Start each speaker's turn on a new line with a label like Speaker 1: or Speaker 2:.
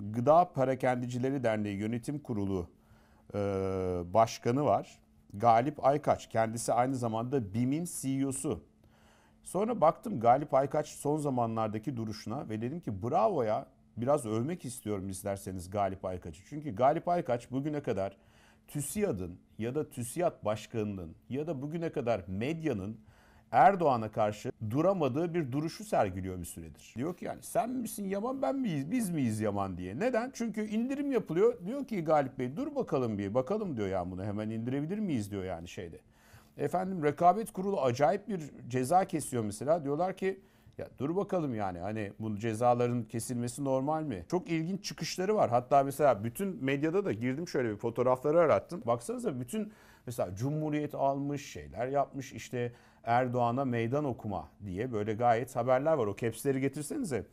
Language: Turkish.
Speaker 1: Gıda Parakendicileri Derneği Yönetim Kurulu e, Başkanı var. Galip Aykaç. Kendisi aynı zamanda BİM'in CEO'su. Sonra baktım Galip Aykaç son zamanlardaki duruşuna ve dedim ki bravo ya biraz övmek istiyorum isterseniz Galip Aykaç'ı. Çünkü Galip Aykaç bugüne kadar TÜSİAD'ın ya da TÜSİAD Başkanı'nın ya da bugüne kadar medyanın Erdoğan'a karşı duramadığı bir duruşu sergiliyor bir süredir. Diyor ki yani sen misin Yaman ben miyiz biz miyiz Yaman diye. Neden? Çünkü indirim yapılıyor. Diyor ki Galip Bey dur bakalım bir bakalım diyor ya bunu hemen indirebilir miyiz diyor yani şeyde. Efendim rekabet kurulu acayip bir ceza kesiyor mesela. Diyorlar ki ya dur bakalım yani hani bu cezaların kesilmesi normal mi? Çok ilginç çıkışları var. Hatta mesela bütün medyada da girdim şöyle bir fotoğrafları arattım. Baksanıza bütün mesela Cumhuriyet almış şeyler yapmış işte Erdoğan'a meydan okuma diye böyle gayet haberler var. O kepsleri getirsenize.